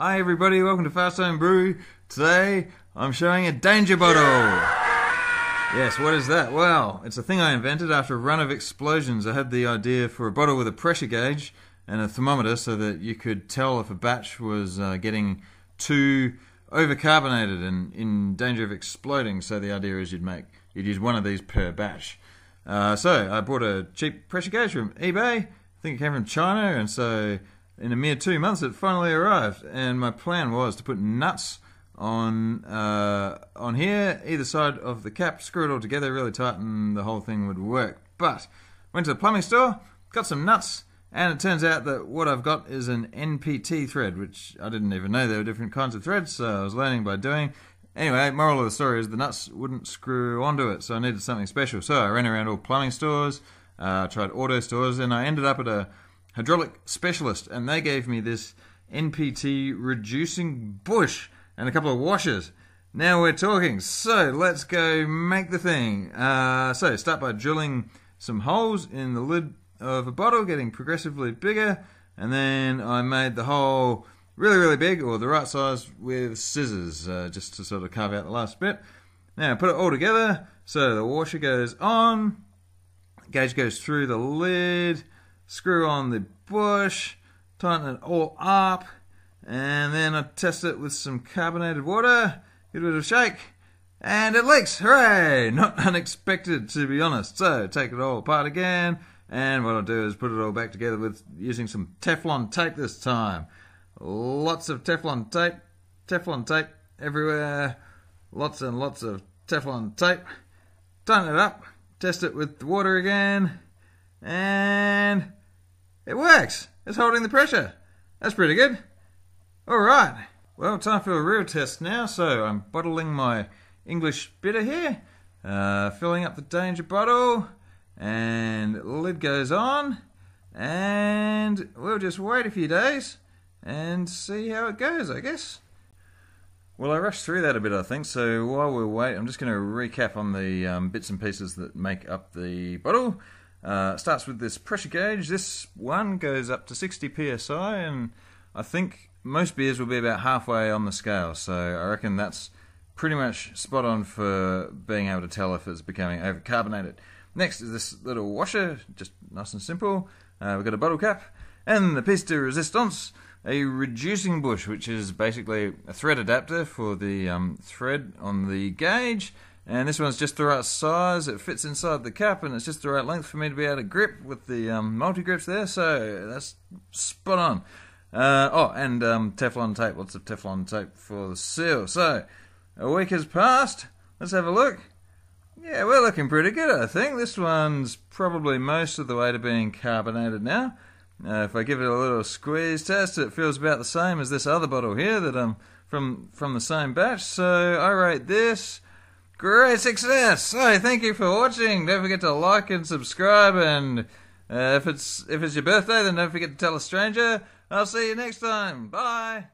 Hi everybody, welcome to Fast Time Brew. Today I'm showing a danger bottle. Yes, what is that? Well, it's a thing I invented after a run of explosions. I had the idea for a bottle with a pressure gauge and a thermometer so that you could tell if a batch was uh, getting too overcarbonated and in danger of exploding. So the idea is you'd make you'd use one of these per batch. Uh, so I bought a cheap pressure gauge from eBay. I think it came from China, and so in a mere two months, it finally arrived, and my plan was to put nuts on uh, on here, either side of the cap, screw it all together really tight, and the whole thing would work. But went to the plumbing store, got some nuts, and it turns out that what I've got is an NPT thread, which I didn't even know there were different kinds of threads, so I was learning by doing. Anyway, moral of the story is the nuts wouldn't screw onto it, so I needed something special. So I ran around all plumbing stores, uh, tried auto stores, and I ended up at a hydraulic specialist, and they gave me this NPT reducing bush and a couple of washers. Now we're talking. So let's go make the thing. Uh, so start by drilling some holes in the lid of a bottle, getting progressively bigger, and then I made the hole really, really big, or the right size with scissors, uh, just to sort of carve out the last bit. Now put it all together. So the washer goes on, gauge goes through the lid, screw on the bush, tighten it all up, and then I test it with some carbonated water, give it a shake, and it leaks. Hooray! Not unexpected, to be honest. So take it all apart again, and what I'll do is put it all back together with using some Teflon tape this time. Lots of Teflon tape, Teflon tape everywhere, lots and lots of Teflon tape. Tighten it up, test it with the water again, and it works! It's holding the pressure. That's pretty good. All right. Well, time for a real test now. So I'm bottling my English bitter here, uh, filling up the danger bottle, and lid goes on. And we'll just wait a few days and see how it goes, I guess. Well, I rushed through that a bit, I think. So while we wait, I'm just going to recap on the um, bits and pieces that make up the bottle. Uh, starts with this pressure gauge. This one goes up to 60 psi, and I think most beers will be about halfway on the scale. So I reckon that's pretty much spot on for being able to tell if it's becoming overcarbonated. Next is this little washer, just nice and simple. Uh, we've got a bottle cap and the piece de resistance, a reducing bush, which is basically a thread adapter for the um, thread on the gauge and this one's just the right size. It fits inside the cap and it's just the right length for me to be able to grip with the um, multi-grips there. So that's spot on. Uh, oh, and um, Teflon tape. Lots of Teflon tape for the seal. So a week has passed. Let's have a look. Yeah, we're looking pretty good, I think. This one's probably most of the way to being carbonated now. Uh, if I give it a little squeeze test, it feels about the same as this other bottle here that I'm um, from from the same batch. So I rate this great success. So thank you for watching. Don't forget to like and subscribe. And uh, if it's if it's your birthday, then don't forget to tell a stranger. I'll see you next time. Bye.